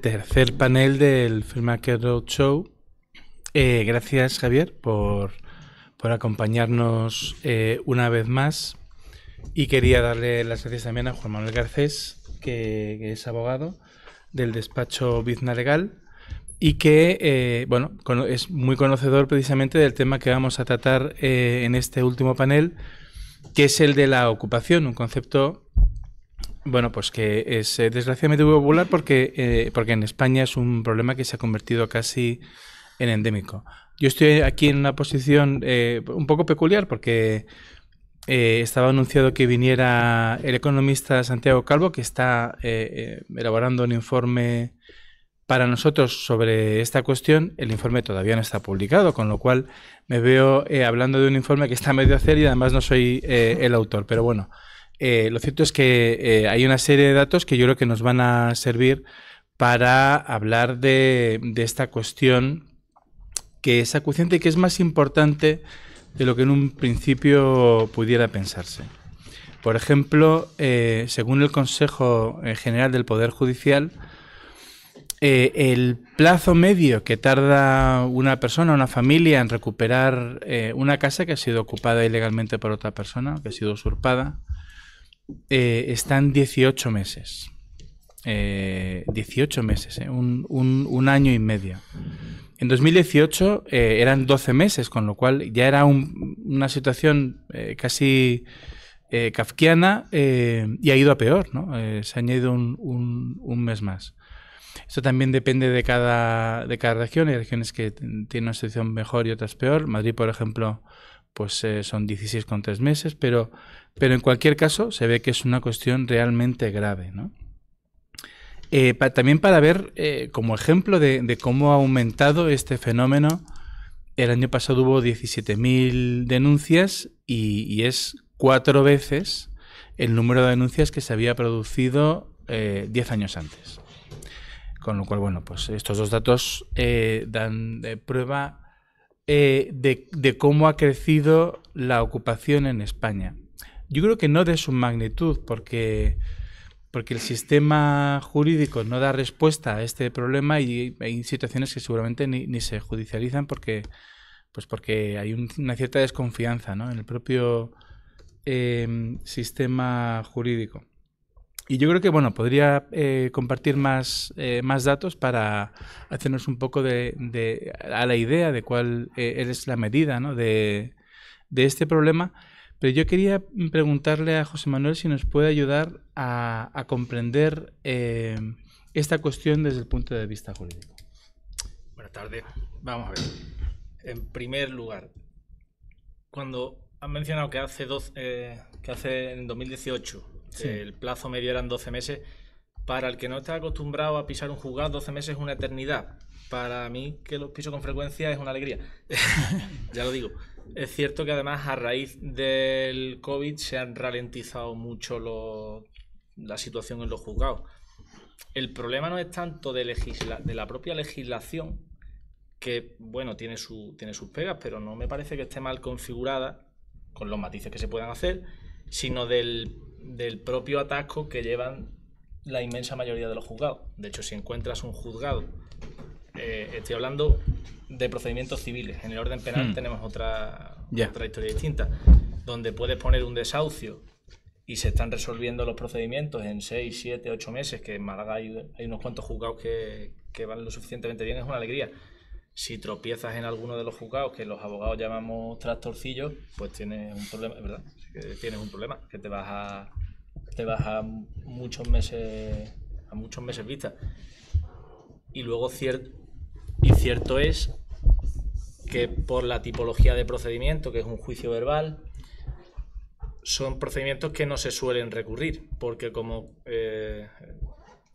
tercer panel del Filmmaker Roadshow. Eh, gracias, Javier, por, acompañarnos eh, una vez más. Y quería darle las gracias también a Juan Manuel Garcés, que, es abogado del despacho Bizna Legal y que eh, bueno, es muy conocedor precisamente del tema que vamos a tratar eh, en este último panel, que es el de la ocupación, un concepto bueno, pues que es eh, desgraciadamente popular porque, eh, porque en España es un problema que se ha convertido casi en endémico. Yo estoy aquí en una posición eh, un poco peculiar porque estaba anunciado que viniera el economista Santiago Calvo, que está elaborando un informe para nosotros sobre esta cuestión, el informe todavía no está publicado, con lo cual me veo hablando de un informe que está medio hacer y además no soy el autor. Pero bueno, eh, lo cierto es que eh, hay una serie de datos que yo creo que nos van a servir para hablar de, esta cuestión que es acuciante y que es más importante de lo que en un principio pudiera pensarse. Por ejemplo, eh, según el Consejo General del Poder Judicial, el plazo medio que tarda una persona, una familia, en recuperar una casa que ha sido ocupada ilegalmente por otra persona, que ha sido usurpada, eh, están 18 meses. 18 eh, meses, eh, un, año y medio. En 2018 eran 12 meses, con lo cual ya era una situación casi kafkiana y ha ido a peor, se ha añadido un, mes más. Esto también depende de cada, de cada región. Hay regiones que tienen una situación mejor y otras peor. Madrid, por ejemplo, pues son 16,3 meses, pero pero en cualquier caso, se ve que es una cuestión realmente grave. ¿no? Eh, también para ver eh, como ejemplo de, cómo ha aumentado este fenómeno, el año pasado hubo 17.000 denuncias y, es cuatro veces el número de denuncias que se había producido eh, diez años antes. Con lo cual, bueno, pues estos dos datos dan prueba de cómo ha crecido la ocupación en España. Yo creo que no de su magnitud, porque, porque el sistema jurídico no da respuesta a este problema y hay situaciones que seguramente ni, ni se judicializan porque, pues porque hay una cierta desconfianza en el propio em, sistema jurídico. Y yo creo que bueno, podría eh, compartir más, eh, más datos para hacernos un poco de, de a la idea de cuál eh, es la medida ¿no? de, de este problema pero yo quería mm, preguntarle a José Manuel si nos puede ayudar a, comprender eh, esta cuestión desde el punto de vista jurídico. Buenas tardes. Vamos a ver. En primer lugar, cuando han mencionado que hace, dos, eh, que hace en 2018 el plazo medio eran 12 meses, para el que no está acostumbrado a pisar un juzgado, 12 meses es una eternidad. Para mí, que lo piso con frecuencia, es una alegría. ya lo digo. Es cierto que además a raíz del COVID se han ralentizado mucho la situación en los juzgados. El problema no es tanto de, la propia legislación, que bueno, tiene, sus pegas, pero no me parece que esté mal configurada, con los matices que se puedan hacer, sino del, del propio atasco que llevan la inmensa mayoría de los juzgados. De hecho, si encuentras un juzgado eh, estoy hablando de procedimientos civiles. En el orden penal hmm. tenemos otra, historia distinta, donde puedes poner un desahucio y se están resolviendo los procedimientos en 6, 7, 8 meses, que en Málaga hay, unos cuantos juzgados que, que, van lo suficientemente bien, es una alegría. Si tropiezas en alguno de los juzgados, que los abogados llamamos tractorcillos, pues tienes un problema, ¿verdad? tienes un problema, que te vas a, te vas a muchos meses a muchos meses vista. Y luego cierto y cierto es que por la tipología de procedimiento, que es un juicio verbal, son procedimientos que no se suelen recurrir, porque como eh,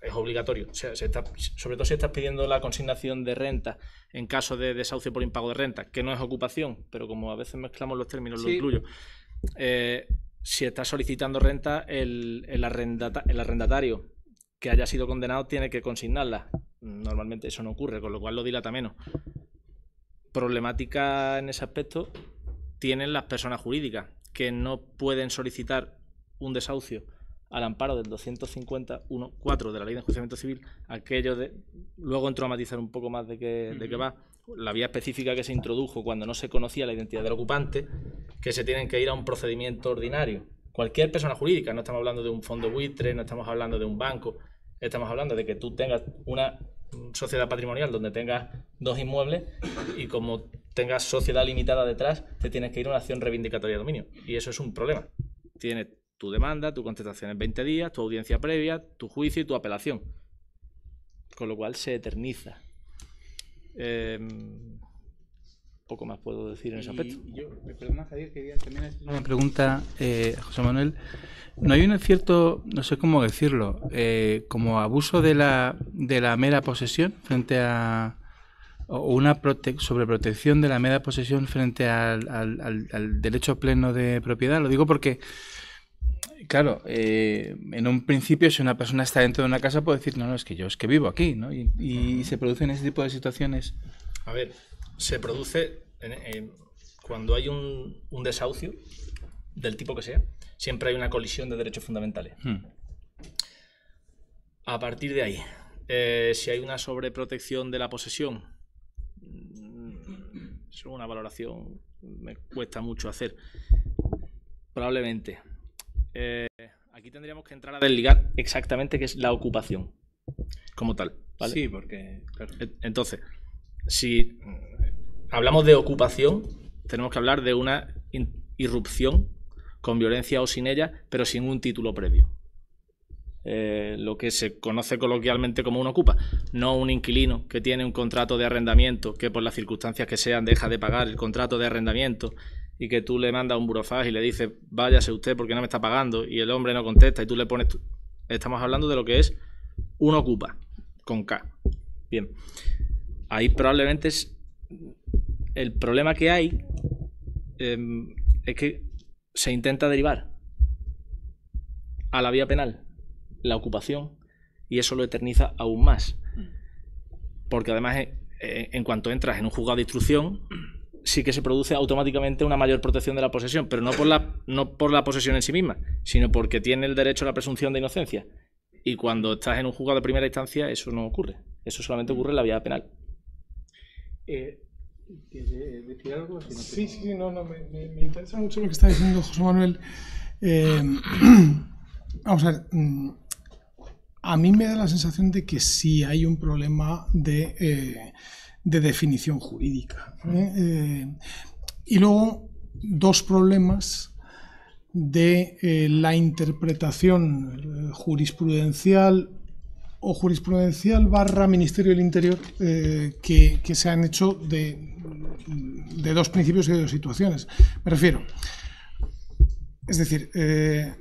es obligatorio, o sea, sobre todo si estás pidiendo la consignación de renta en caso de desahucio por impago de renta, que no es ocupación, pero como a veces mezclamos los términos, lo incluyo. Eh, si estás solicitando renta, el, el, el arrendatario que haya sido condenado tiene que consignarla Normalmente eso no ocurre, con lo cual lo dilata menos. Problemática en ese aspecto tienen las personas jurídicas, que no pueden solicitar un desahucio al amparo del 251.4 de la Ley de Enjuiciamiento Civil, aquello de... Luego entro a matizar un poco más de qué, de qué va. La vía específica que se introdujo cuando no se conocía la identidad del ocupante, que se tienen que ir a un procedimiento ordinario. Cualquier persona jurídica, no estamos hablando de un fondo buitre, no estamos hablando de un banco, estamos hablando de que tú tengas una Mm, sociedad patrimonial donde tengas dos inmuebles y como tengas sociedad limitada detrás, te tienes que ir a una acción reivindicatoria de dominio. Y eso es un problema. Tienes tu demanda, tu contestación en 20 días, tu audiencia previa, tu juicio y tu apelación. Con lo cual se eterniza. Em, poco más puedo decir en ese aspecto. yo, perdona, Javier, quería también hacer una pregunta eh, José Manuel. ¿No hay un cierto, no sé cómo decirlo, eh, como abuso de la, de la mera posesión frente a. o una sobreprotección de la mera posesión frente al, derecho pleno de propiedad? Lo digo porque. Claro, eh, en un principio si una persona está dentro de una casa puede decir, no, no, es que yo es que vivo aquí, ¿no? Y, y se producen ese tipo de situaciones. A ver, se produce cuando hay un, desahucio, del tipo que sea, siempre hay una colisión de derechos fundamentales. Hmm. A partir de ahí, eh, si hay una sobreprotección de la posesión, mm, es una valoración me cuesta mucho hacer. Probablemente. Eh, aquí tendríamos que entrar a desligar exactamente qué es la ocupación como tal. Sí, porque... Entonces, si mm, hablamos de ocupación, tenemos que hablar de una irrupción con violencia o sin ella, pero sin un título previo. Eh, lo que se conoce coloquialmente como un ocupa, no un inquilino que tiene un contrato de arrendamiento, que por las circunstancias que sean deja de pagar el contrato de arrendamiento y que tú le mandas un burofax y le dices, váyase usted porque no me está pagando y el hombre no contesta y tú le pones... tú. Estamos hablando de lo que es un ocupa, con K. Bien ahí probablemente es el problema que hay em, es que se intenta derivar a la vía penal la ocupación y eso lo eterniza aún más. Mm. Porque además eh, eh, en cuanto entras en un juzgado de instrucción sí que se produce automáticamente una mayor protección de la posesión, pero no por la, no por la posesión en sí misma, sino porque tiene el derecho a la presunción de inocencia. Y cuando estás en un juzgado de primera instancia eso no ocurre, eso solamente mm. ocurre en la vía penal. Eh, decir eh, algo? sí, sí, no, no, me, interesa mucho lo que está diciendo José Manuel. Eh, vamos a ver, mm, a mí me da la sensación de que sí hay un problema de, eh, de definición jurídica. Mm. y luego dos problemas de la interpretación jurisprudencial o jurisprudencial barra Ministerio del Interior eh, que, se han hecho de, dos principios y de dos situaciones. Me refiero. Es decir, eh,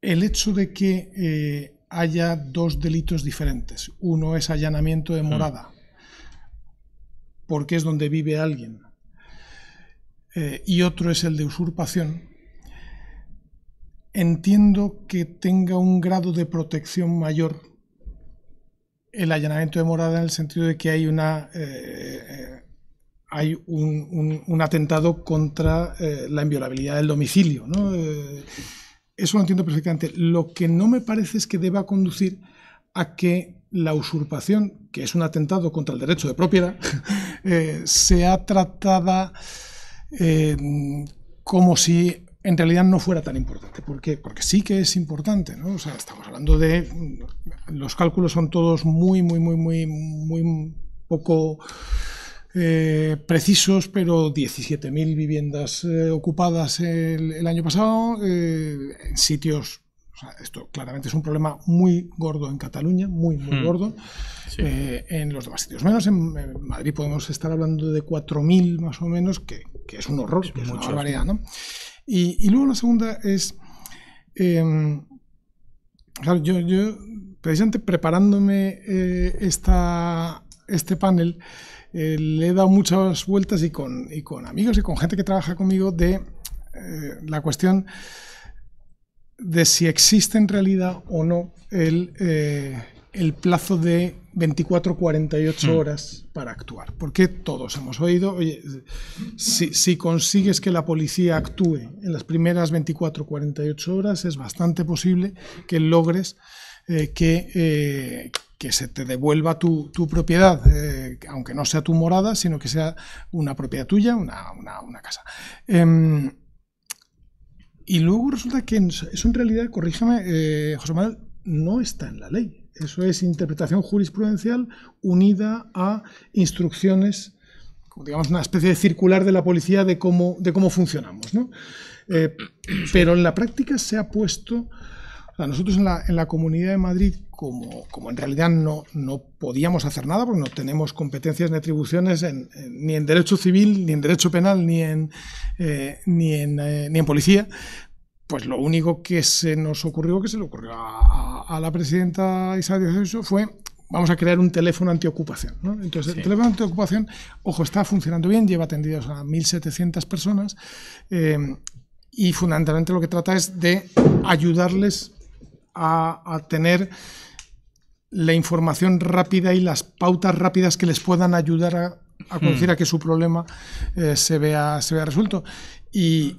el hecho de que eh, haya dos delitos diferentes. Uno es allanamiento de morada, porque es donde vive alguien. y otro es el de usurpación, entiendo que tenga un grado de protección mayor el allanamiento de morada en el sentido de que hay una eh, hay un, atentado contra eh, la inviolabilidad del domicilio. Eh, eso lo entiendo perfectamente. Lo que no me parece es que deba conducir a que la usurpación, que es un atentado contra el derecho de propiedad, sea tratada como si en realidad no fuera tan importante. ¿Por qué? Porque sí que es importante, ¿no? O sea, estamos hablando de... Los cálculos son todos muy, muy, muy, muy, muy poco eh, precisos, pero 17.000 viviendas eh, ocupadas el, año pasado eh, en sitios... esto claramente es un problema muy gordo en Cataluña, muy, muy hmm. gordo. en los demás sitios menos, en, Madrid podemos estar hablando de 4.000 más o menos, que, es un horror, que mucho, es una barbaridad, ¿no? Y, luego la segunda es, em, yo, precisamente preparándome eh, este panel, eh, le he dado muchas vueltas y con, amigos y con gente que trabaja conmigo de eh, la cuestión de si existe en realidad o no el, el plazo de 24, 48 hmm. horas para actuar. Porque todos hemos oído, oye, si, consigues que la policía actúe en las primeras 24, 48 horas, es bastante posible que logres eh, que, eh, que se te devuelva tu, propiedad, eh, aunque no sea tu morada, sino que sea una propiedad tuya, una, casa. Em, y luego resulta que eso en realidad, corrígeme, José Manuel, no está en la ley. Eso es interpretación jurisprudencial unida a instrucciones, digamos, una especie de circular de la policía de cómo, de cómo funcionamos. Eh, pero en la práctica se ha puesto... O nosotros en la, Comunidad de Madrid, como, en realidad no, podíamos hacer nada, porque no tenemos competencias ni atribuciones ni en derecho civil, ni en derecho penal, ni en, eh, ni, eh, ni en policía, pues lo único que se nos ocurrió, que se le ocurrió a, la presidenta Isabel fue vamos a crear un teléfono antiocupación. Entonces, el teléfono antiocupación, ojo, está funcionando bien, lleva atendidos a 1.700 personas eh, y fundamentalmente lo que trata es de ayudarles a, tener la información rápida y las pautas rápidas que les puedan ayudar a, a hmm. a que su problema eh, se, vea, se vea resuelto. Y,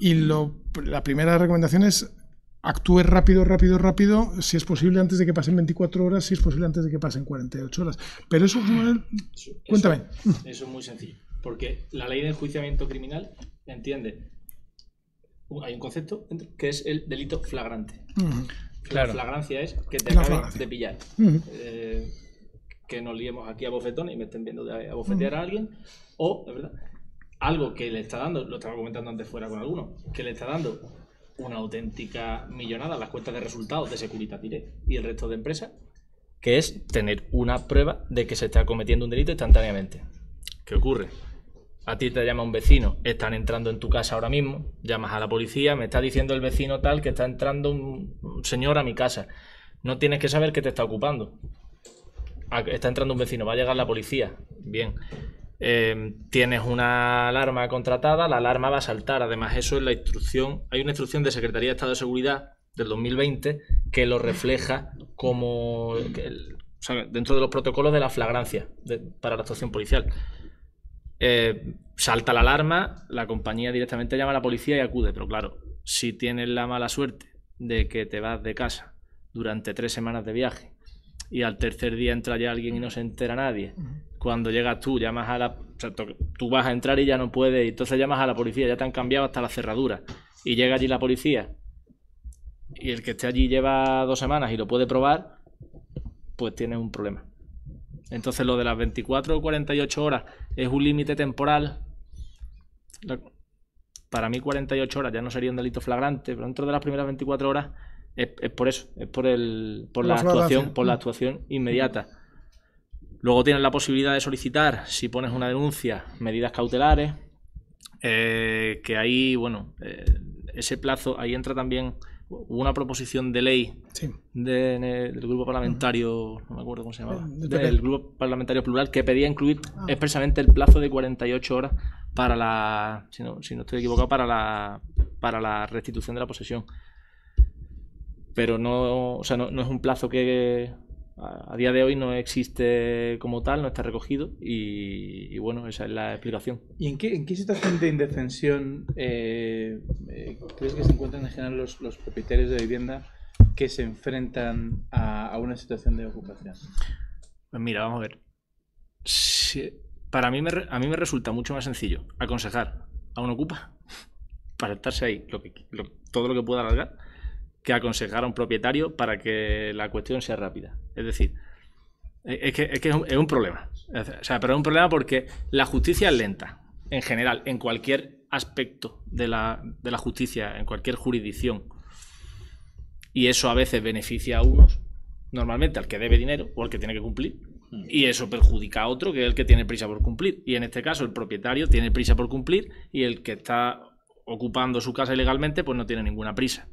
la primera recomendación es actúe rápido, rápido, rápido, si es posible antes de que pasen 24 horas, si es posible antes de que pasen 48 horas. Pero eso, eso cuéntame. Eso, es muy sencillo, porque la ley de enjuiciamiento criminal entiende, uh, hay un concepto que es el delito flagrante. Claro. La flagrancia es que te acaben de pillar. Eh, que nos liemos aquí a bofetón y me estén viendo a bofetear a alguien, o, de verdad, algo que le está dando, lo estaba comentando antes fuera con alguno, que le está dando una auténtica millonada a las cuentas de resultados de seguridad Direct y el resto de empresas, que es tener una prueba de que se está cometiendo un delito instantáneamente. ¿Qué ocurre? A ti te llama un vecino, están entrando en tu casa ahora mismo, llamas a la policía, me está diciendo el vecino tal que está entrando un señor a mi casa. No tienes que saber qué te está ocupando. Ah, está entrando un vecino, va a llegar la policía. Bien Em, tienes una alarma contratada, la alarma va a saltar. Además, eso es la instrucción. Hay una instrucción de Secretaría de Estado de Seguridad del 2020 que lo refleja como dentro de los protocolos de la flagrancia para la actuación policial. Eh, salta la alarma, la compañía directamente llama a la policía y acude. Pero claro, si tienes la mala suerte de que te vas de casa durante tres semanas de viaje y al tercer día entra ya alguien y no se entera nadie cuando llegas tú, llamas a la. tú vas a entrar y ya no puedes, entonces llamas a la policía, ya te han cambiado hasta la cerradura. Y llega allí la policía, y el que esté allí lleva dos semanas y lo puede probar, pues tiene un problema. Entonces, lo de las 24 o 48 horas es un límite temporal. Para mí, 48 horas ya no sería un delito flagrante, pero dentro de las primeras 24 horas es, por eso, es por, el, por, la actuación, por la actuación inmediata Luego tienes la posibilidad de solicitar, si pones una denuncia, medidas cautelares, eh, que ahí, bueno, eh, ese plazo, ahí entra también una proposición de ley del grupo parlamentario, no me acuerdo cómo se llamaba, del grupo parlamentario plural, que pedía incluir ah. expresamente el plazo de 48 horas para la, si no, estoy equivocado, para la, para la restitución de la posesión pero no, o sea, no, es un plazo que a día de hoy no existe como tal, no está recogido y, bueno, esa es la explicación. ¿Y en qué, situación de indefensión eh, eh, crees que se encuentran en general los, propietarios de vivienda que se enfrentan a, una situación de ocupación? Pues mira, vamos a ver. para mí me, a mí me resulta mucho más sencillo aconsejar a un ocupa para estarse ahí todo lo que pueda alargar que aconsejar a un propietario para que la cuestión sea rápida. Es decir, e-, es que es, un, problema. O sea, pero es un problema porque la justicia es lenta, en general, en cualquier aspecto de la, de la justicia, en cualquier jurisdicción. Y eso a veces beneficia a unos, normalmente al que debe dinero o al que tiene que cumplir, hmm. y eso perjudica a otro, que es el que tiene prisa por cumplir. Y en este caso, el propietario tiene prisa por cumplir y el que está ocupando su casa ilegalmente, pues no tiene ninguna prisa.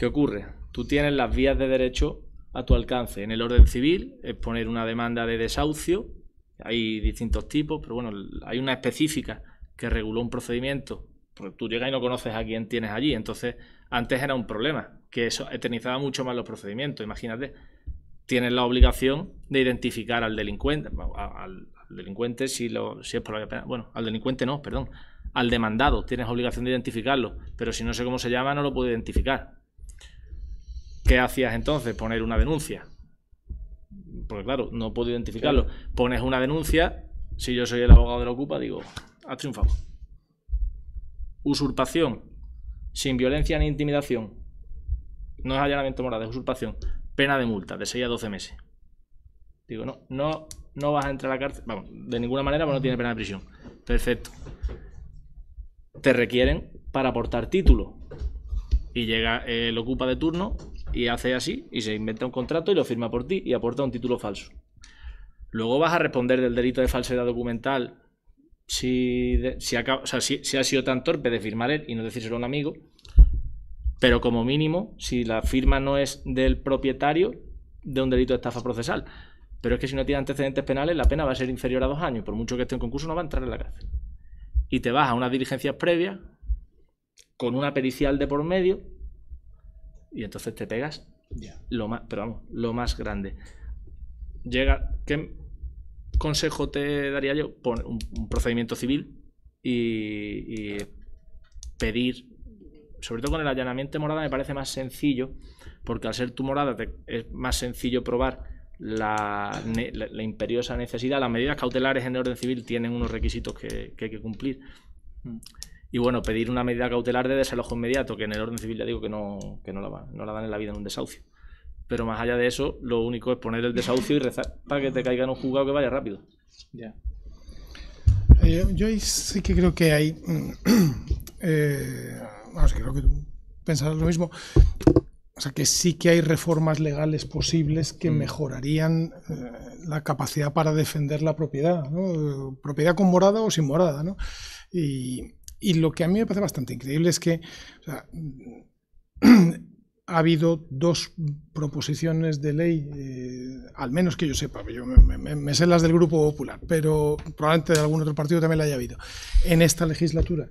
¿Qué ocurre? Tú tienes las vías de derecho a tu alcance. En el orden civil es poner una demanda de desahucio, hay distintos tipos, pero bueno, hay una específica que reguló un procedimiento, porque tú llegas y no conoces a quién tienes allí, entonces antes era un problema, que eso eternizaba mucho más los procedimientos, imagínate, tienes la obligación de identificar al delincuente, al, delincuente si, lo, si es por la pena, bueno, al delincuente no, perdón, al demandado, tienes obligación de identificarlo, pero si no sé cómo se llama no lo puedo identificar, ¿Qué hacías entonces? Poner una denuncia. Porque claro, no puedo identificarlo. Pones una denuncia, si yo soy el abogado de la ocupa, digo, has triunfado. Usurpación, sin violencia ni intimidación. No es allanamiento moral, es usurpación. Pena de multa, de 6 a 12 meses. Digo, no, no, no vas a entrar a la cárcel. Vamos, de ninguna manera, porque no tiene pena de prisión. Perfecto. Te requieren para aportar título. Y llega el ocupa de turno y hace así y se inventa un contrato y lo firma por ti y aporta un título falso. Luego vas a responder del delito de falsedad documental si, ha sido tan torpe de firmar él y no decírselo a un amigo. Pero como mínimo, si la firma no es del propietario de un delito de estafa procesal. Pero es que si no tiene antecedentes penales, la pena va a ser inferior a dos años. Por mucho que esté en concurso, no va a entrar en la cárcel. Y te vas a unas diligencias previas, con una pericial de por medio, y entonces te pegas lo más, pero vamos, lo más grande. Llega, ¿qué consejo te daría yo? Pon un, procedimiento civil y, pedir, sobre todo con el allanamiento de morada me parece más sencillo, porque al ser tu morada es más sencillo probar la, imperiosa necesidad. Las medidas cautelares en orden civil tienen unos requisitos que, hay que cumplir. Mm. Y bueno, pedir una medida cautelar de desalojo inmediato, que en el orden civil ya digo que no, que no, la, no la dan en la vida en un desahucio. Pero más allá de eso, lo único es poner el desahucio y rezar para que te caigan un juzgado que vaya rápido. Ya. Eh, yo sí que creo que hay. Mm, eh, creo que pensarás lo mismo. O sea, que sí que hay reformas legales posibles que mm. mejorarían eh, la capacidad para defender la propiedad, propiedad con morada o sin morada. ¿no? Y, y lo que a mí me parece bastante increíble es que ha habido dos proposiciones de ley, eh, al menos que yo sepa, yo me, sé las del Grupo Popular, pero probablemente de algún otro partido también la haya habido, en esta legislatura,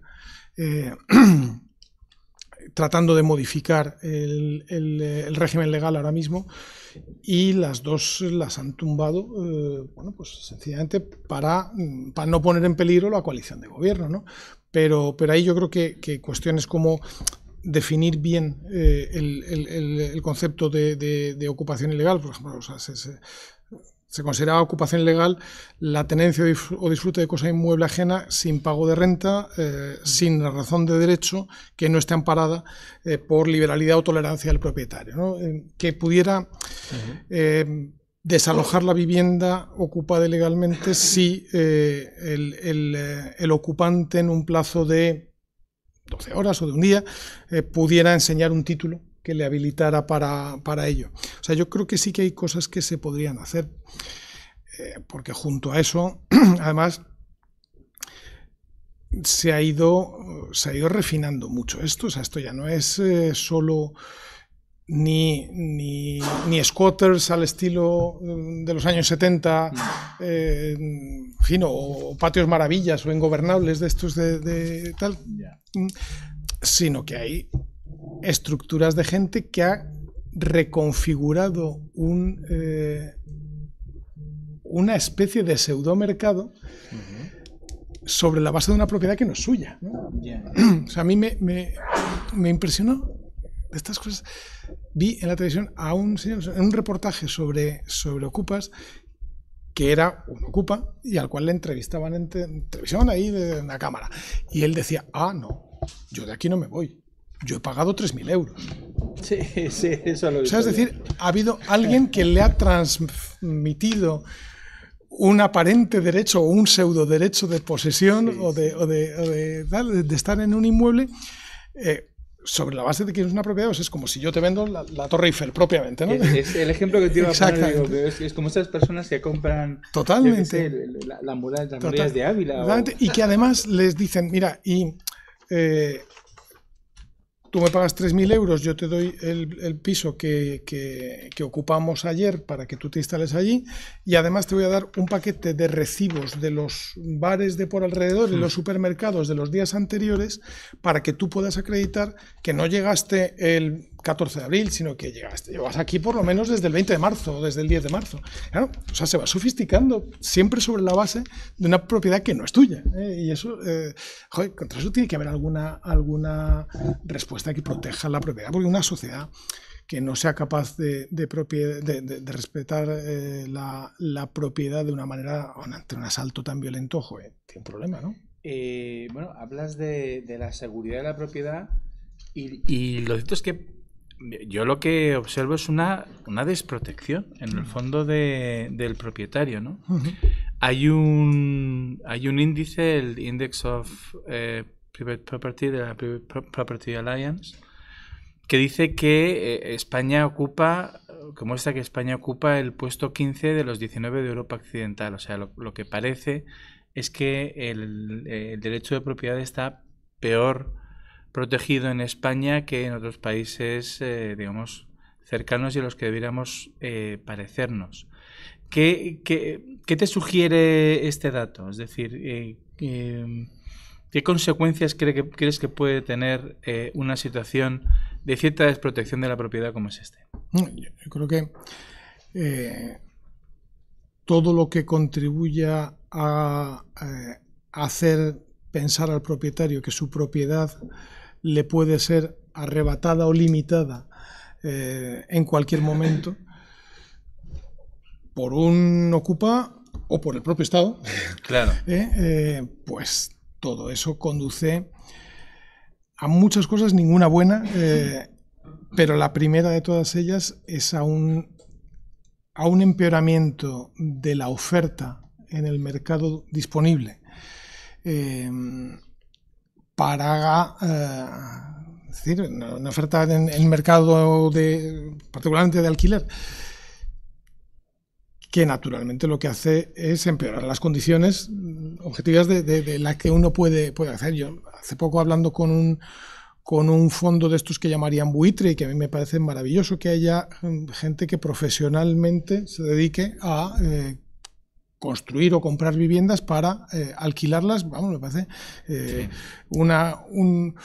eh, tratando de modificar eh, el, régimen legal ahora mismo, y las dos las han tumbado, bueno, pues sencillamente para, mm, para no poner en peligro la coalición de gobierno, ¿no? Pero, pero ahí yo creo que, que cuestiones como definir bien eh, el, concepto de, ocupación ilegal, por ejemplo, se, consideraba ocupación ilegal la tenencia o disfrute de cosa inmueble ajena sin pago de renta, eh, sin razón de derecho, que no esté amparada eh, por liberalidad o tolerancia del propietario. que pudiera desalojar la vivienda ocupada ilegalmente si eh, eh, el, ocupante en un plazo de 12 horas o de un día eh, pudiera enseñar un título que le habilitara para, ello. O sea, yo creo que sí que hay cosas que se podrían hacer, porque junto a eso, además, se ha ido, se ha ido refinando mucho esto. O sea, esto ya no es solo ni, ni, squatters al estilo mm, de los años 70, mm. eh, o patios maravillas o ingobernables de estos de, tal, mm, sino que hay estructuras de gente que ha reconfigurado un, eh, una especie de pseudomercado mercado sobre la base de una propiedad que no es suya. a mí me impresionó de estas cosas. Vi en la televisión a un en un reportaje sobre, sobre Ocupas, que era un Ocupa, y al cual le entrevistaban en, televisión ahí en la cámara. Y él decía, ah, no, yo de aquí no me voy. Yo he pagado 3.000 euros. Sí, sí, eso lo o sea, Es decir, ha habido alguien que le ha transmitido un aparente derecho o un pseudo derecho de posesión o, de, o, de, o de, de, estar en un inmueble, eh, sobre la base de que es una propiedad, sea es como si yo te vendo la, Torre Eiffel propiamente, ¿no? Es, el ejemplo que te iba a poner, es, como esas personas que compran totalmente la, las de Ávila. Y que además les dicen, mira, y eh, tú me pagas 3.000 euros, yo te doy el, piso que, ocupamos ayer para que tú te instales allí y además te voy a dar un paquete de recibos de los bares de por alrededor y los supermercados de los días anteriores para que tú puedas acreditar que no llegaste el 14 de abril, sino que llegaste, llevas aquí por lo menos desde el 20 de marzo o desde el 10 de marzo. Claro, o sea, se va sofisticando siempre sobre la base de una propiedad que no es tuya. ¿eh? Y eso, eh, joder, contra eso tiene que haber alguna, alguna respuesta que proteja la propiedad, porque una sociedad que no sea capaz de, de, de, respetar eh, la, propiedad de una manera, ante un asalto tan violento, joder, tiene un problema, ¿no? Eh, bueno, hablas de, la seguridad de la propiedad y, y lo cierto es que yo lo que observo es una, desprotección en el mm. fondo del propietario, ¿no? Hay un, hay un índice, el Index of eh, Private Property de la Private Property Alliance, que dice que eh, España ocupa, que muestra que España ocupa el puesto 15 de los 19 de Europa Occidental. O sea, lo, que parece es que el, derecho de propiedad está peor protegido en España que en otros países, eh, digamos, cercanos y a los que debiéramos eh, parecernos. ¿Qué, te sugiere este dato? Es decir, eh, em, ¿qué consecuencias crees que puede tener una situación de cierta desprotección de la propiedad como es este? Mm, yo creo que todo lo que contribuya a hacer pensar al propietario que su propiedad le puede ser arrebatada o limitada eh, en cualquier momento por un ocupa o por el propio Estado. Claro. ¿eh? Eh, pues todo eso conduce a muchas cosas, ninguna buena, pero la primera de todas ellas es a un empeoramiento de la oferta en el mercado disponible Em, para eh, una, oferta en el mercado de, particularmente de alquiler, que naturalmente lo que hace es empeorar las condiciones objetivas de, las que uno puede, puede hacer. Yo hace poco hablando con un con un fondo de estos que llamarían buitre y que a mí me parece maravilloso que haya em, gente que profesionalmente se dedique a eh, construir o comprar viviendas para eh, alquilarlas. Vamos, me parece eh, una, un,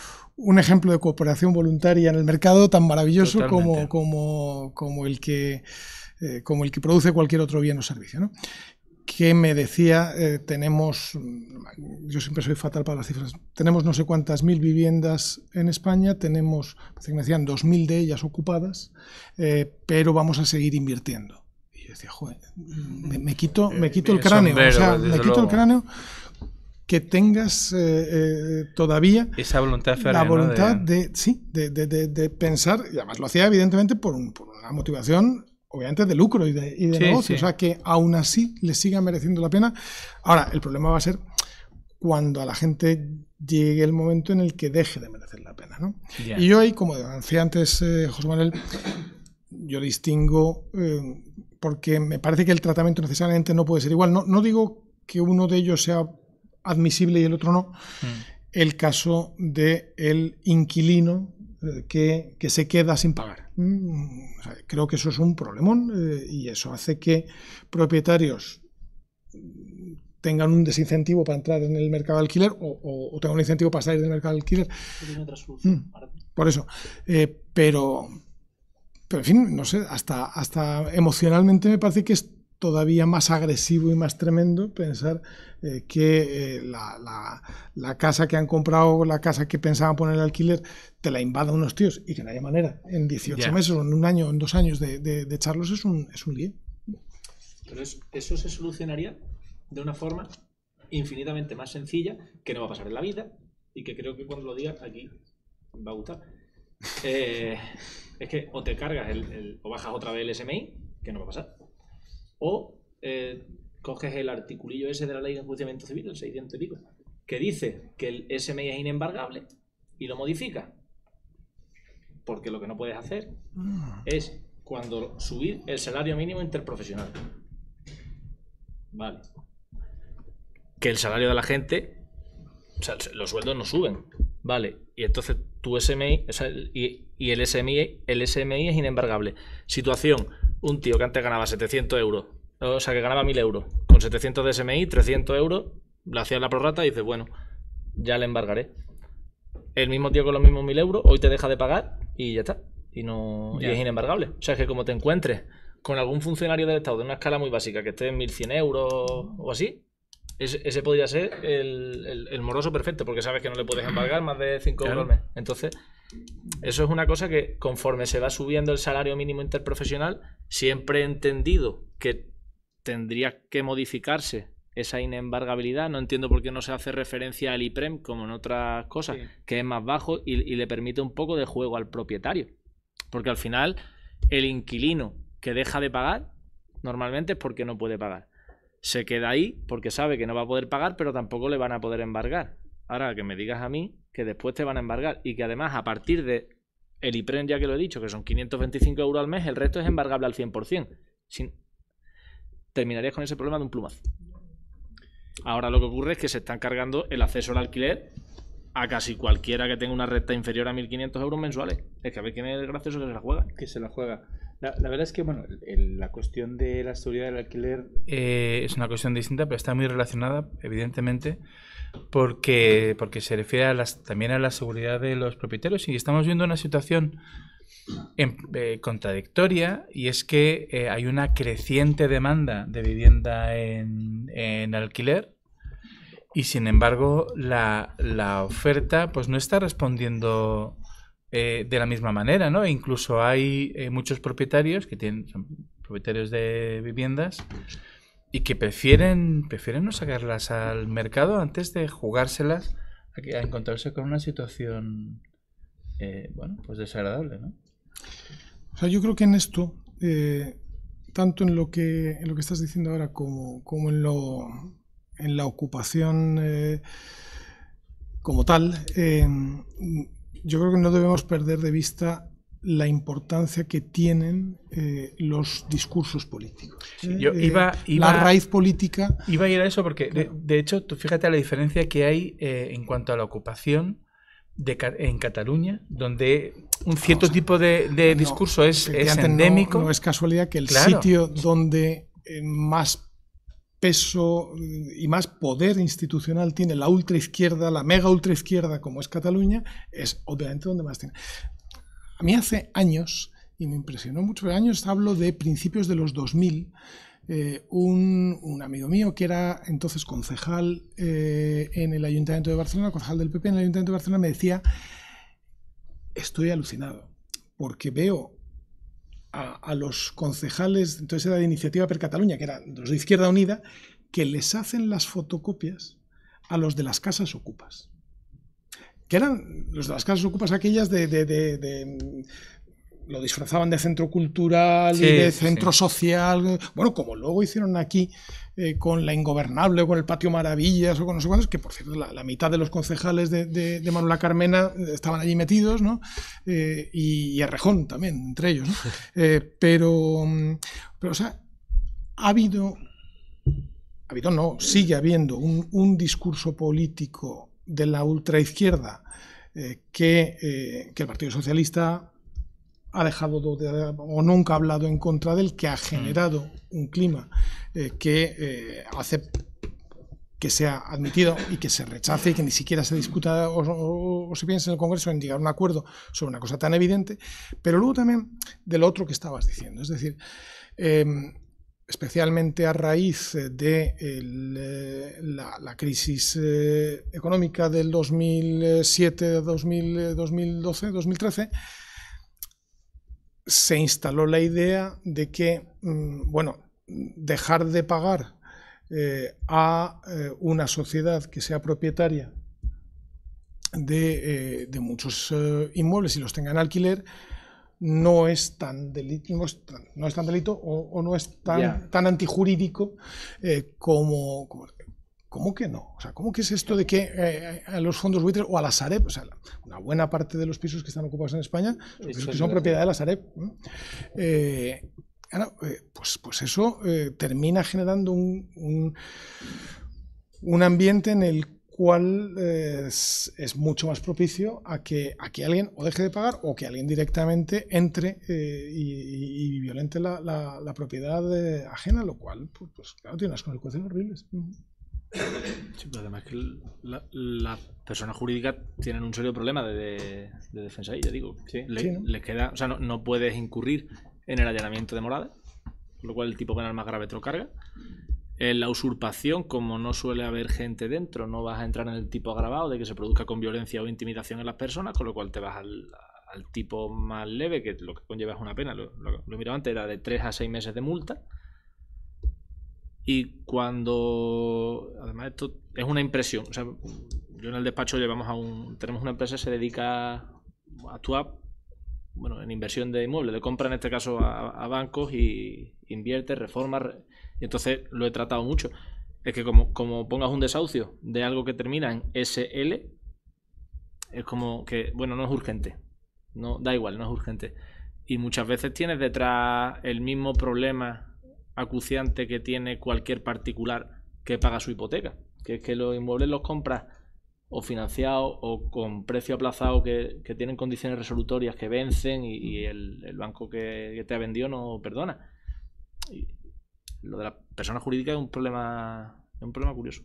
ejemplo de cooperación voluntaria en el mercado tan maravilloso como, como, como, el que, eh, como el que produce cualquier otro bien o servicio. que me decía, tenemos, mm, yo siempre soy fatal para las cifras, tenemos no sé cuántas mil viviendas en España, tenemos, me decían, dos mil de ellas ocupadas, pero vamos a seguir invirtiendo decía, joder, me, quito, eh, me quito el cráneo. o sea, me quito el cráneo que tengas eh, eh, todavía esa voluntad la voluntad de, sí de, pensar y además lo hacía evidentemente por, una motivación obviamente de lucro y de, negocio o sea que aún así le siga mereciendo la pena ahora el problema va a ser cuando a la gente llegue el momento en el que deje de merecer la pena y yo ahí como decía antes José Manuel yo distingo porque me parece que el tratamiento necesariamente no puede ser igual. No, digo que uno de ellos sea admisible y el otro no. Mm. El caso del el inquilino eh, que, se queda sin pagar. Mm, creo que eso es un problemón eh, y eso hace que propietarios mm, tengan un desincentivo para entrar en el mercado de alquiler o, tengan un incentivo para salir del mercado de alquiler. por eso. Eh, pero, pero en fin, no sé, hasta, hasta emocionalmente me parece que es todavía más agresivo y más tremendo pensar eh, que eh, la, la, casa que han comprado, la casa que pensaban poner el alquiler, te la invada unos tíos y que no haya manera en 18 meses o en un año o en dos años de, de, echarlos es un, es un lío. Pero eso, se solucionaría de una forma infinitamente más sencilla que no va a pasar en la vida y que creo que cuando lo diga aquí va a gustar eh, es que o te cargas el, o bajas otra vez el SMI, que no va a pasar, o eh, coges el articulillo ese de la ley de enjuiciamiento civil, el 600 y pico, que dice que el SMI es inembargable y lo modifica. Porque lo que no puedes hacer ah. es cuando subir el salario mínimo interprofesional. Vale. Que el salario de la gente, o sea, los sueldos no suben. Vale. Y entonces tu SMI y, el, SMI, el SMI es inembargable. Situación, un tío que antes ganaba 700 euros, o sea, que ganaba 1000 euros, con 700 de SMI, 300 euros, le hacía la prorrata y dice, bueno, ya le embargaré. El mismo tío con los mismos 1000 euros, hoy te deja de pagar y ya está. Y, no, es inembargable. O sea, que como te encuentres con algún funcionario del Estado de una escala muy básica que esté en 1100 euros o así, ese, podría ser el, moroso perfecto, porque sabes que no le puedes embargar más de 5 euros Entonces, eso es una cosa que conforme se va subiendo el salario mínimo interprofesional, siempre he entendido que tendría que modificarse esa inembargabilidad. No entiendo por qué no se hace referencia al IPREM como en otras cosas, que es más bajo y le permite un poco de juego al propietario. Porque al final, el inquilino que deja de pagar, normalmente es porque no puede pagar se queda ahí porque sabe que no va a poder pagar, pero tampoco le van a poder embargar. Ahora que me digas a mí que después te van a embargar y que además a partir de el IPREN, ya que lo he dicho, que son 525 euros al mes, el resto es embargable al 100%. Sin... Terminarías con ese problema de un plumazo. Ahora lo que ocurre es que se están cargando el acceso al alquiler a casi cualquiera que tenga una recta inferior a 1.500 euros mensuales. Es que a ver quién es el gracioso que se la juega. Que se la juega. La, verdad es que, bueno, la cuestión de la seguridad del alquiler... Eh, es una cuestión distinta, pero está muy relacionada, evidentemente, porque, porque se refiere también a la seguridad de los propietarios y estamos viendo una situación em, eh, contradictoria y es que eh, hay una creciente demanda de vivienda en, alquiler y sin embargo la, la, oferta pues no está respondiendo eh, de la misma manera, ¿no? Incluso hay eh, muchos propietarios que tienen, son propietarios de viviendas y que prefieren, prefieren no sacarlas al mercado antes de jugárselas a, encontrarse con una situación, eh, bueno, pues desagradable, O sea, yo creo que en esto, tanto en lo que, en lo que estás diciendo ahora como, como en, lo, en la ocupación como tal, yo creo que no debemos perder de vista la importancia que tienen eh, los discursos políticos. Eh, la raíz política. Iba a ir a eso porque, de, hecho, tú fíjate la diferencia que hay eh, en cuanto a la ocupación en Cataluña, donde un cierto tipo de, discurso es, endémico. No, es casualidad que el sitio donde más peso mm, y más poder institucional tiene la ultraizquierda, la mega ultraizquierda como es Cataluña, es obviamente donde más tiene. A mí hace años, y me impresionó mucho, años hablo de principios de los 2000, eh, un, amigo mío que era entonces concejal eh, en el Ayuntamiento de Barcelona, concejal del PP en el Ayuntamiento de Barcelona, me decía, estoy alucinado, porque veo a, los concejales, entonces era de Iniciativa per Cataluña, que eran los de Izquierda Unida, que les hacen las fotocopias a los de las casas ocupas que eran los de las casas ocupas aquellas de, lo disfrazaban de centro cultural y de centro social, bueno, como luego hicieron aquí eh, con la Ingobernable con el Patio Maravillas o con no sé que por cierto la, mitad de los concejales de, de, Manuela Carmena eh, estaban allí metidos, ¿no? Eh, y, y, Errejón también, entre ellos, ¿no? pero, mm, pero, o sea, ha habido, ha habido no, sigue habiendo un, discurso político de la ultraizquierda que, que el Partido Socialista ha dejado o nunca ha hablado en contra del que ha mm. generado un clima eh, que eh, hace que sea admitido y que se rechace y que ni siquiera se discuta o, se piense en el Congreso en llegar a un acuerdo sobre una cosa tan evidente, pero luego también del otro que estabas diciendo, es decir, em, especialmente a raíz eh, de la, crisis económica del 2007, 2012, 2013, se instaló la idea de que, mm, bueno, dejar de pagar eh, a eh, una sociedad que sea propietaria de, eh, muchos inmuebles y los tenga en alquiler no es tan delito, no es tan, delito o, no es tan, tan antijurídico como ¿Cómo que no? O sea, ¿cómo que es esto de que eh, eh, a los fondos buitres o a la Sareb, o sea, una buena parte de los pisos que están ocupados en España son que son propiedad de la Sareb? Eh, ah, pues, pues eso termina generando un, ambiente en el cual es, mucho más propicio a que, alguien o deje de pagar o que alguien directamente entre y, violente la, propiedad ajena, lo cual pues, pues, tiene unas consecuencias horribles además que las personas jurídicas tienen un serio problema de, defensa ahí, ya digo. ¿no? Les queda, o sea, no, puedes incurrir en el allanamiento de morada, con lo cual el tipo penal más grave te lo carga. En la usurpación, como no suele haber gente dentro, no vas a entrar en el tipo agravado de que se produzca con violencia o intimidación en las personas, con lo cual te vas al, tipo más leve, que lo que conlleva es una pena, lo, lo, antes, era de 3 a 6 meses de multa y cuando. Además, esto es una impresión. O sea, yo en el despacho llevamos a un. Tenemos una empresa que se dedica a actuar bueno, en inversión de inmuebles, de compra en este caso a, bancos y invierte, reforma. Y entonces lo he tratado mucho. Es que como, como pongas un desahucio de algo que termina en SL, es como que, bueno, no es urgente. No, da igual, no es urgente. Y muchas veces tienes detrás el mismo problema acuciante que tiene cualquier particular que paga su hipoteca, que es que los inmuebles los compras o financiados o con precio aplazado que, tienen condiciones resolutorias que vencen y, el, banco que, te ha vendido no perdona. lo de la persona jurídica es un problema, es un problema curioso.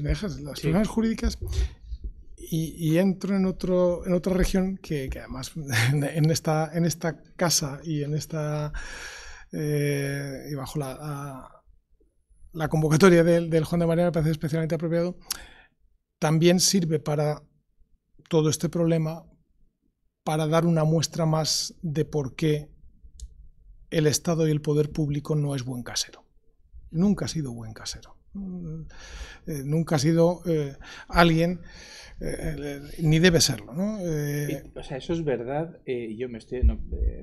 Me dejas, las personas jurídicas y, entro en, otro, en otra región que, además en esta, en esta casa y en esta eh, y bajo la, convocatoria del, Juan de María me parece especialmente apropiado, también sirve para todo este problema para dar una muestra más de por qué el Estado y el poder público no es buen casero. Nunca ha sido buen casero. Mm, eh, nunca ha sido eh, alguien eh, ni debe serlo. ¿no? Eh, o sea, eso es verdad. Eh, yo me estoy,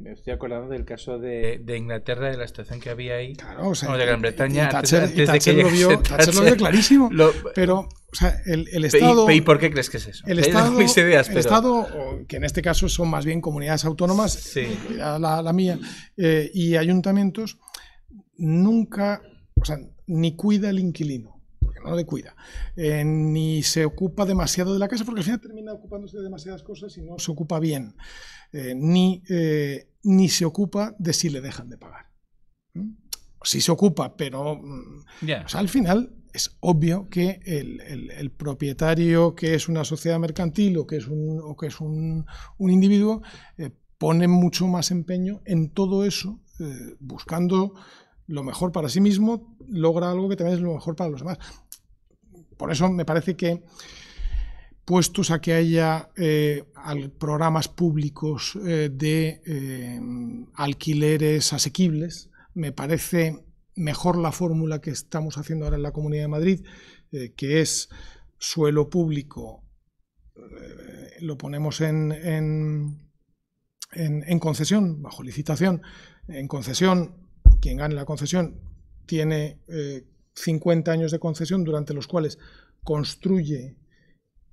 me estoy acordando del caso de, Inglaterra, de la situación que había ahí, o de Gran Bretaña. que lo vio, clarísimo, pero o sea, el, Estado... ¿Y, por qué crees que es eso? El Estado, que en este caso son más bien comunidades autónomas, la, mía, y ayuntamientos, nunca, o sea, ni cuida el inquilino no le cuida, eh, ni se ocupa demasiado de la casa, porque al final termina ocupándose de demasiadas cosas y no se ocupa bien, eh, ni, eh, ni se ocupa de si le dejan de pagar. ¿Mm? si se ocupa, pero mm, al final es obvio que el, propietario que es una sociedad mercantil o que es que es un, un individuo pone mucho más empeño en todo eso, buscando lo mejor para sí mismo, logra algo que también es lo mejor para los demás. Por eso me parece que puestos a que haya eh, programas públicos eh, de eh, alquileres asequibles, me parece mejor la fórmula que estamos haciendo ahora en la Comunidad de Madrid, que es suelo público, lo ponemos en, en, concesión, bajo licitación, en concesión, quien gane la concesión tiene 50 años de concesión durante los cuales construye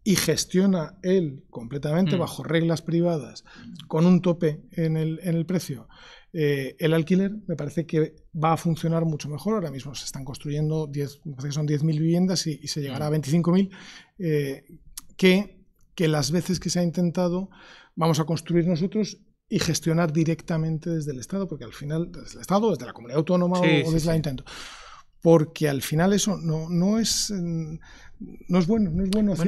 y gestiona él completamente mm. bajo reglas privadas, con un tope en el, en el precio, eh, el alquiler me parece que va a funcionar mucho mejor. Ahora mismo se están construyendo 10, parece que son 10.000 viviendas y, se llegará a 25.000, mm. eh, que, que las veces que se ha intentado vamos a construir nosotros y gestionar directamente desde el Estado, porque al final, desde el Estado, desde la comunidad autónoma o, desde la intento porque al final eso no, es mm, no es bueno, no es bueno, es,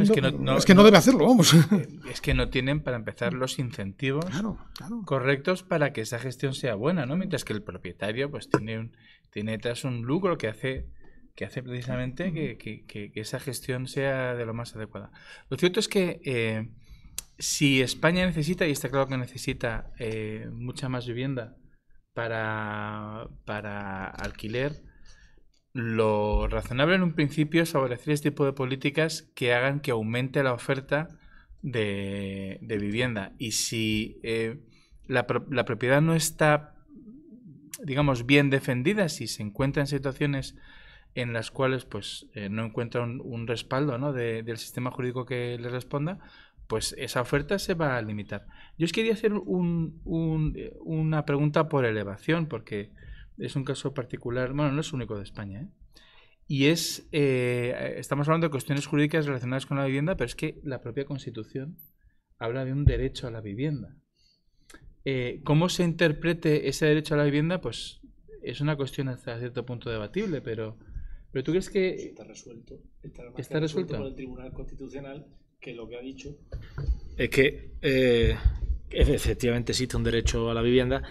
que no, debe hacerlo, vamos. Eh, eh, es que no tienen para empezar los incentivos correctos para que esa gestión sea buena, ¿no? Mientras que el propietario pues tiene detrás un lucro que hace que hace precisamente que, esa gestión sea de lo más adecuada. Lo cierto es que eh, si España necesita, y está claro que necesita mucha más vivienda para, para alquiler, lo razonable en un principio es favorecer este tipo de políticas que hagan que aumente la oferta de, vivienda. Y si eh, la, propiedad no está, digamos, bien defendida, si se encuentra en situaciones en las cuales pues, eh, no encuentra un, respaldo ¿no? del sistema jurídico que le responda, pues esa oferta se va a limitar. Yo os quería hacer eh, una pregunta por elevación, porque es un caso particular, bueno, no es único de España, ¿eh? Y es, eh, estamos hablando de cuestiones jurídicas relacionadas con la vivienda, pero es que la propia Constitución habla de un derecho a la vivienda. Eh, ¿Cómo se interprete ese derecho a la vivienda? Pues es una cuestión hasta cierto punto debatible, pero, pero ¿tú crees que... está resuelto. Está, resuelto, por el Tribunal Constitucional, que lo que ha dicho... Es que efectivamente existe un derecho a la vivienda,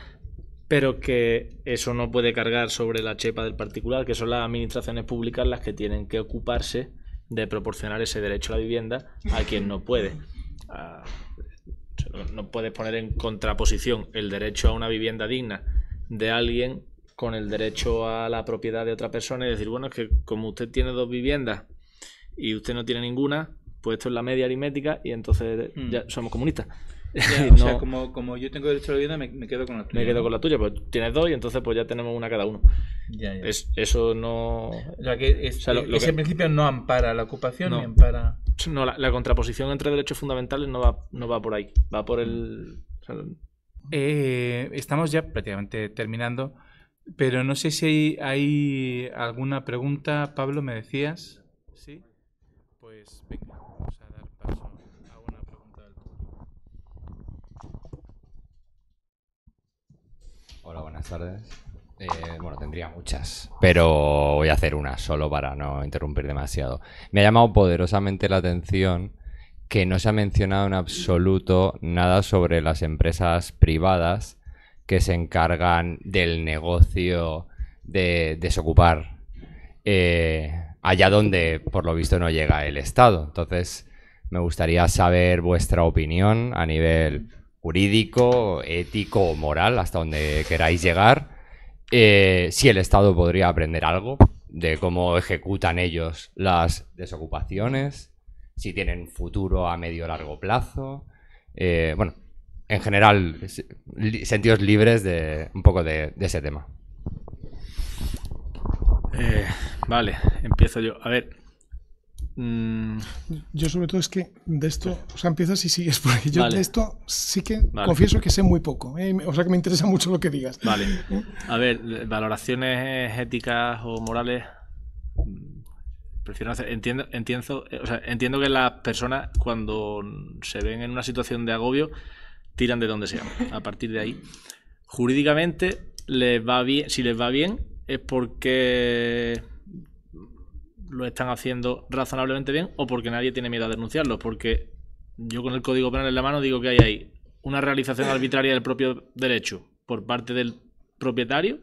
pero que eso no puede cargar sobre la chepa del particular, que son las administraciones públicas las que tienen que ocuparse de proporcionar ese derecho a la vivienda a quien no puede. Ah, no puedes poner en contraposición el derecho a una vivienda digna de alguien con el derecho a la propiedad de otra persona y decir, bueno, es que como usted tiene dos viviendas y usted no tiene ninguna, pues esto es la media aritmética y entonces ya mm. somos comunistas. o sea, como, como, yo tengo derecho a la vida, me, quedo con la tuya. Me quedo con la tuya, pues tienes dos y entonces pues ya tenemos una cada uno. eso no... O que en ese principio no ampara la ocupación ni ampara... No, la, contraposición entre derechos fundamentales no va, no va por ahí, va por el... Eh, estamos ya prácticamente terminando, pero no sé si hay, hay alguna pregunta, Pablo, me decías. Sí, pues venga. buenas tardes. Eh, bueno, tendría muchas, pero voy a hacer una solo para no interrumpir demasiado. Me ha llamado poderosamente la atención que no se ha mencionado en absoluto nada sobre las empresas privadas que se encargan del negocio de desocupar eh, allá donde por lo visto no llega el Estado. Entonces, me gustaría saber vuestra opinión a nivel jurídico, ético o moral, hasta donde queráis llegar, eh, si el Estado podría aprender algo de cómo ejecutan ellos las desocupaciones, si tienen futuro a medio o largo plazo, eh, bueno, en general, sentidos libres de un poco de, ese tema. Eh, vale, empiezo yo. A ver, Mm. Yo sobre todo es que de esto, o sea, empiezas y sigues por Yo de esto sí que confieso que sé muy poco, ¿eh? o sea que me interesa mucho lo que digas. Vale. ¿Eh? A ver, valoraciones éticas o morales. Prefiero hacer, entiendo, entiendo que las personas cuando se ven en una situación de agobio tiran de donde sea. A partir de ahí, jurídicamente les va bien, si les va bien es porque lo están haciendo razonablemente bien o porque nadie tiene miedo a denunciarlo. Porque yo con el Código Penal en la mano digo que hay ahí una realización arbitraria del propio derecho por parte del propietario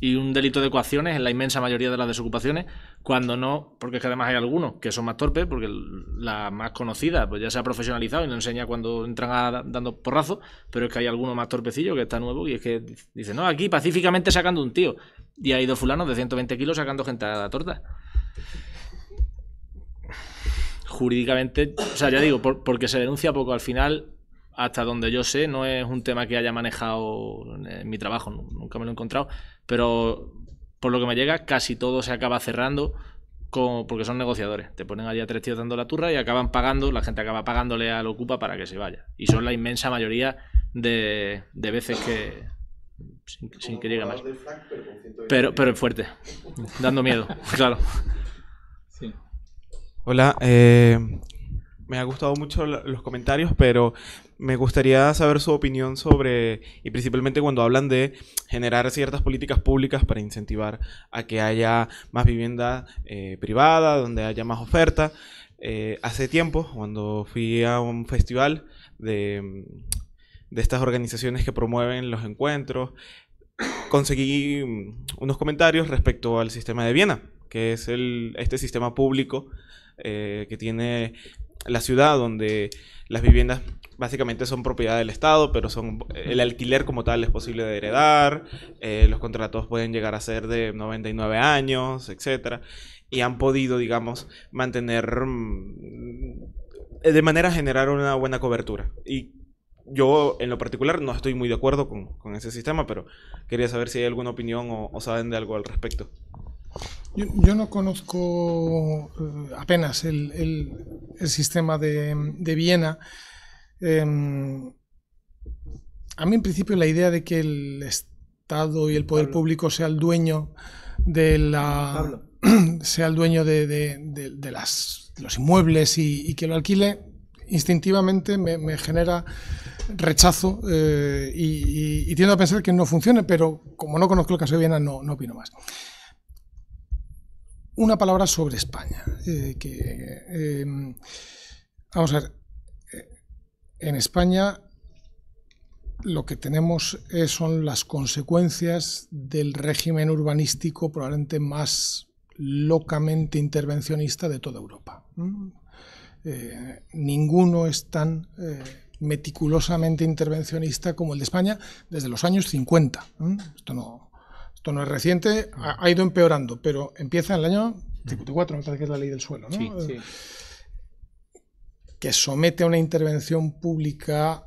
y un delito de ecuaciones en la inmensa mayoría de las desocupaciones, cuando no, porque es que además hay algunos que son más torpes, porque la más conocida pues ya se ha profesionalizado y no enseña cuando entran dando porrazos, pero es que hay algunos más torpecillo que está nuevo y es que dice, no, aquí pacíficamente sacando un tío, y ha ido fulano de 120 kilos sacando gente a la torta. Jurídicamente, o sea, ya digo, porque se denuncia poco. Al final, hasta donde yo sé, no es un tema que haya manejado en mi trabajo, nunca me lo he encontrado, pero por lo que me llega, casi todo se acaba cerrando porque son negociadores. Te ponen allí a tres tíos dando la turra y acaban pagando, la gente acaba pagándole al Ocupa para que se vaya. Y son la inmensa mayoría de, veces que... Sin, que llegue más. Pero, pero es fuerte, dando miedo, claro. Hola, eh, me ha gustado mucho los comentarios, pero me gustaría saber su opinión sobre, y principalmente cuando hablan de generar ciertas políticas públicas para incentivar a que haya más vivienda eh, privada, donde haya más oferta. Eh, hace tiempo, cuando fui a un festival de estas organizaciones que promueven los encuentros, conseguí mm, unos comentarios respecto al sistema de Viena que es este sistema público eh, que tiene la ciudad, donde las viviendas básicamente son propiedad del Estado, pero son el alquiler como tal es posible de heredar, eh, los contratos pueden llegar a ser de 99 años, etcétera, y han podido, digamos, mantener mm, de manera generar una buena cobertura. Y yo en lo particular no estoy muy de acuerdo con, ese sistema, pero quería saber si hay alguna opinión o saben de algo al respecto. Yo, no conozco eh, apenas el, sistema de, Viena. Em, a mí, en principio, la idea de que el Estado y el poder público sea el dueño de la. sea el dueño de, los inmuebles y, que lo alquile, instintivamente me, genera rechazo eh, y, tiendo a pensar que no funcione, pero como no conozco el caso de Viena, no opino más una palabra sobre España. Eh, eh, vamos a ver, eh, en España lo que tenemos son las consecuencias del régimen urbanístico probablemente más locamente intervencionista de toda Europa. ninguno es tan meticulosamente intervencionista como el de España desde los años 50. Esto no, no es reciente, ha, ido empeorando, pero empieza en el año 54, me parece que es la ley del suelo, ¿no? Eh, que somete a una intervención pública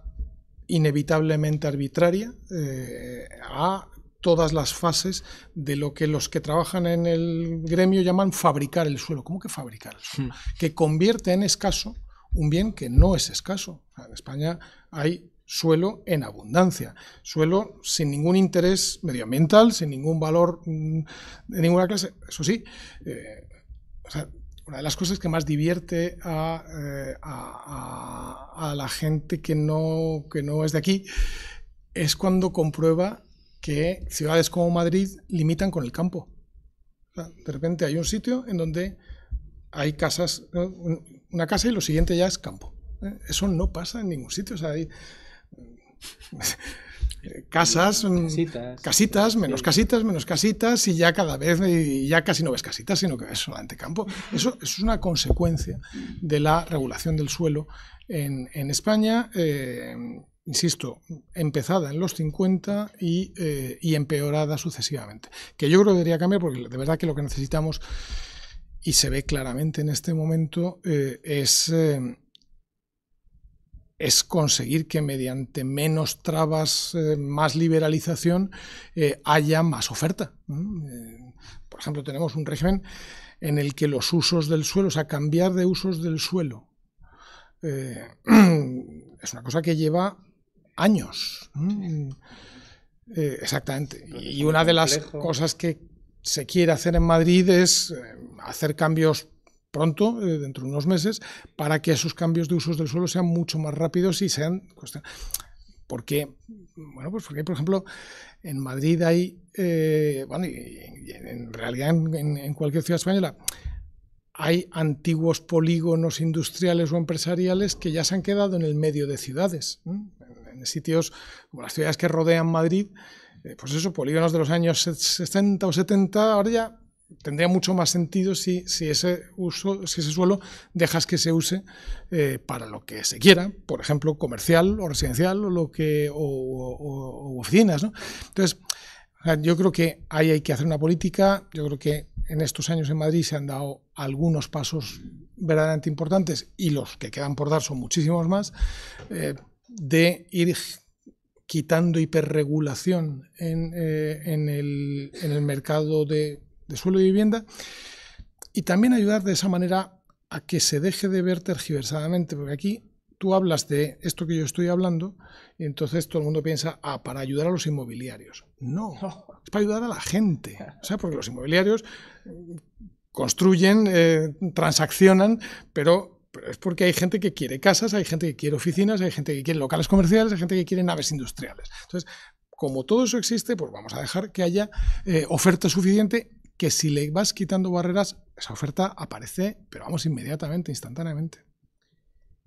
inevitablemente arbitraria eh, a todas las fases de lo que los que trabajan en el gremio llaman fabricar el suelo. ¿Cómo que fabricar el suelo? Hmm. Que convierte en escaso un bien que no es escaso. en España hay suelo en abundancia, suelo sin ningún interés medioambiental, sin ningún valor mm, de ninguna clase. Eso sí, eh, una de las cosas que más divierte eh, a, la gente que no, que no es de aquí es cuando comprueba que ciudades como Madrid limitan con el campo. de repente hay un sitio en donde hay casas, una casa y lo siguiente ya es campo. ¿eh? Eso no pasa en ningún sitio. O casas, mm, casitas. menos casitas, menos casitas, y ya cada vez, y ya casi no ves casitas, sino que ves solamente campo. Eso, es una consecuencia de la regulación del suelo en, España, eh, insisto, empezada en los 50 eh, y, empeorada sucesivamente. Que yo creo que debería cambiar porque de verdad que lo que necesitamos, y se ve claramente en este momento, eh, es es conseguir que mediante menos trabas, eh, más liberalización, eh, haya más oferta. Eh, por ejemplo, tenemos un régimen en el que los usos del suelo, o sea, cambiar de usos del suelo, es una cosa que lleva años. exactamente. Y una de las cosas que se quiere hacer en Madrid es hacer cambios pronto, eh, dentro de unos meses, para que esos cambios de usos del suelo sean mucho más rápidos y sean... Porque, bueno, pues porque, por ejemplo, en Madrid hay, eh, bueno, y, en realidad en, cualquier ciudad española, hay antiguos polígonos industriales o empresariales que ya se han quedado en el medio de ciudades, en sitios como las ciudades que rodean Madrid, eh, pues eso, polígonos de los años 60 o 70, ahora ya tendría mucho más sentido si, ese uso, si ese suelo dejas que se use eh, para lo que se quiera, por ejemplo, comercial o residencial o, lo que, oficinas. Entonces, yo creo que ahí hay que hacer una política. Yo creo que en estos años en Madrid se han dado algunos pasos verdaderamente importantes y los que quedan por dar son muchísimos más, eh, de ir quitando hiperregulación en eh, el mercado de de suelo y vivienda, y también ayudar de esa manera a que se deje de ver tergiversadamente, porque aquí tú hablas de esto que yo estoy hablando y entonces todo el mundo piensa, ah, para ayudar a los inmobiliarios. No, es para ayudar a la gente. O sea, porque los inmobiliarios mm, construyen, eh, transaccionan, pero es porque hay gente que quiere casas, hay gente que quiere oficinas, hay gente que quiere locales comerciales, hay gente que quiere naves industriales. Entonces, como todo eso existe, pues vamos a dejar que haya eh, oferta suficiente que si le vas quitando barreras, esa oferta aparece, pero vamos, inmediatamente, instantáneamente.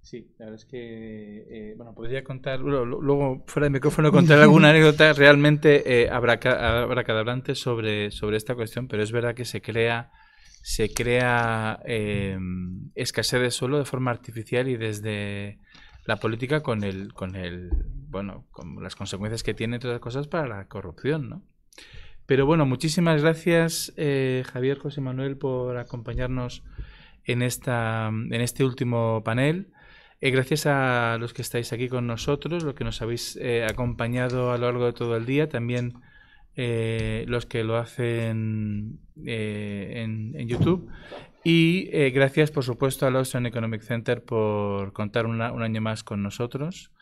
Sí, la verdad es que, eh, bueno, podría contar, luego fuera de micrófono contar alguna anécdota realmente eh, abracadabrante sobre, sobre esta cuestión, pero es verdad que se crea, se crea em, escasez de suelo de forma artificial y desde la política con el, con el, bueno, con las consecuencias que tiene todas las cosas para la corrupción, ¿no? Pero bueno, muchísimas gracias eh, Javier José Manuel por acompañarnos en, esta, en este último panel. Eh, gracias a los que estáis aquí con nosotros, los que nos habéis eh, acompañado a lo largo de todo el día, también los que lo hacen en, YouTube. Y gracias, por supuesto, a Ocean Economic Center por contar un año más con nosotros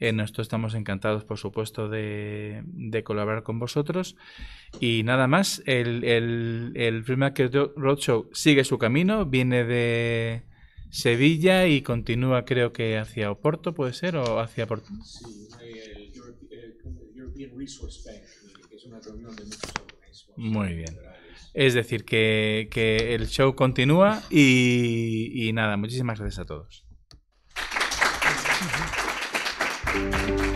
en esto estamos encantados, por supuesto, de, colaborar con vosotros. Y nada más, el, el, el Roadshow sigue su camino, viene de Sevilla y continúa, creo que, hacia Oporto, ¿puede ser? ¿O hacia Porto? Muy bien. Es decir, que, el show continúa y nada, muchísimas gracias a todos. Thank you.